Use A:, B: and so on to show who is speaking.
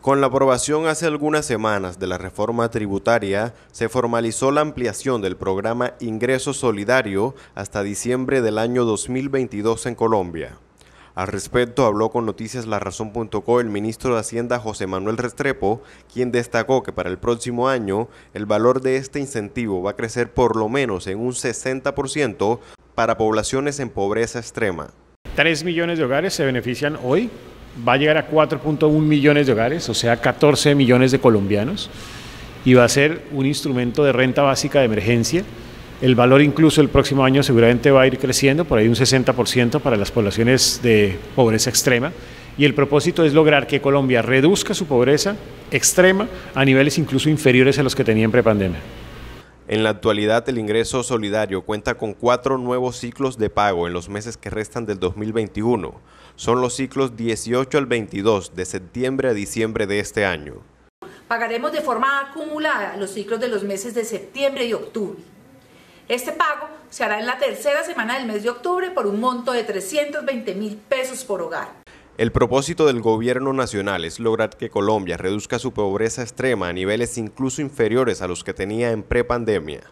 A: Con la aprobación hace algunas semanas de la reforma tributaria, se formalizó la ampliación del programa Ingreso Solidario hasta diciembre del año 2022 en Colombia. Al respecto habló con Noticias el ministro de Hacienda José Manuel Restrepo, quien destacó que para el próximo año el valor de este incentivo va a crecer por lo menos en un 60% para poblaciones en pobreza
B: extrema. Tres millones de hogares se benefician hoy va a llegar a 4.1 millones de hogares, o sea, 14 millones de colombianos, y va a ser un instrumento de renta básica de emergencia. El valor incluso el próximo año seguramente va a ir creciendo, por ahí un 60% para las poblaciones de pobreza extrema. Y el propósito es lograr que Colombia reduzca su pobreza extrema a niveles incluso inferiores a los que tenía en prepandemia.
A: En la actualidad, el ingreso solidario cuenta con cuatro nuevos ciclos de pago en los meses que restan del 2021. Son los ciclos 18 al 22 de septiembre a diciembre de este año.
C: Pagaremos de forma acumulada los ciclos de los meses de septiembre y octubre. Este pago se hará en la tercera semana del mes de octubre por un monto de 320 mil pesos por hogar.
A: El propósito del gobierno nacional es lograr que Colombia reduzca su pobreza extrema a niveles incluso inferiores a los que tenía en prepandemia.